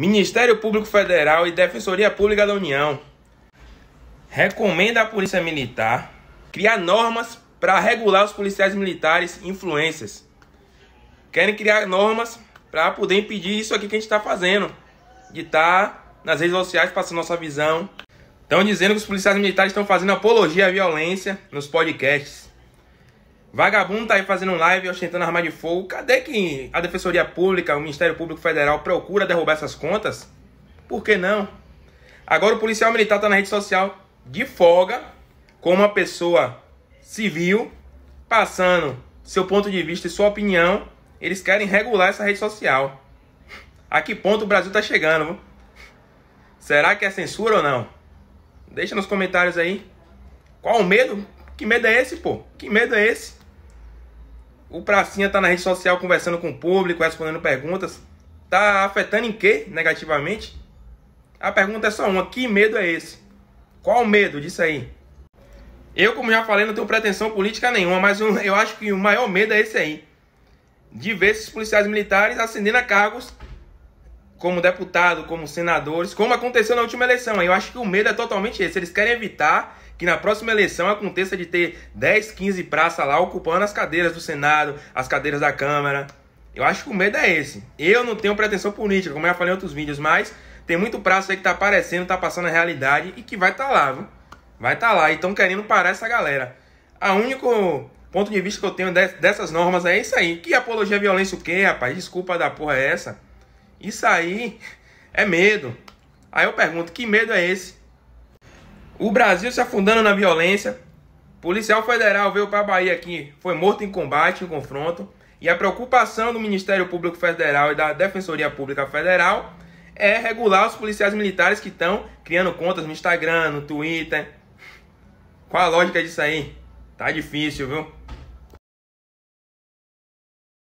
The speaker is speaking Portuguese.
Ministério Público Federal e Defensoria Pública da União recomenda à Polícia Militar criar normas para regular os policiais militares influências. Querem criar normas para poder impedir isso aqui que a gente está fazendo, de estar tá nas redes sociais passando nossa visão. Estão dizendo que os policiais militares estão fazendo apologia à violência nos podcasts. Vagabundo tá aí fazendo live ostentando arma de fogo. Cadê que a Defensoria Pública, o Ministério Público Federal procura derrubar essas contas? Por que não? Agora o policial militar tá na rede social de folga com uma pessoa civil passando seu ponto de vista e sua opinião. Eles querem regular essa rede social. A que ponto o Brasil tá chegando? Será que é censura ou não? Deixa nos comentários aí. Qual o medo? Que medo é esse, pô? Que medo é esse? O Pracinha tá na rede social conversando com o público, respondendo perguntas. Tá afetando em quê negativamente? A pergunta é só uma: que medo é esse? Qual o medo disso aí? Eu, como já falei, não tenho pretensão política nenhuma, mas eu, eu acho que o maior medo é esse aí. De ver esses policiais militares ascendendo a cargos como deputado, como senadores, como aconteceu na última eleição. Eu acho que o medo é totalmente esse. Eles querem evitar que na próxima eleição aconteça de ter 10, 15 praças lá ocupando as cadeiras do Senado, as cadeiras da Câmara. Eu acho que o medo é esse. Eu não tenho pretensão política, como eu já falei em outros vídeos, mas tem muito praça aí que tá aparecendo, tá passando a realidade e que vai estar tá lá, viu? Vai estar tá lá. E estão querendo parar essa galera. A único ponto de vista que eu tenho dessas normas é isso aí. Que apologia à violência o quê, rapaz? Desculpa da porra é essa? Isso aí é medo. Aí eu pergunto: que medo é esse? O Brasil se afundando na violência. Policial federal veio para a Bahia aqui, foi morto em combate, em confronto. E a preocupação do Ministério Público Federal e da Defensoria Pública Federal é regular os policiais militares que estão criando contas no Instagram, no Twitter. Qual a lógica disso aí? Tá difícil, viu?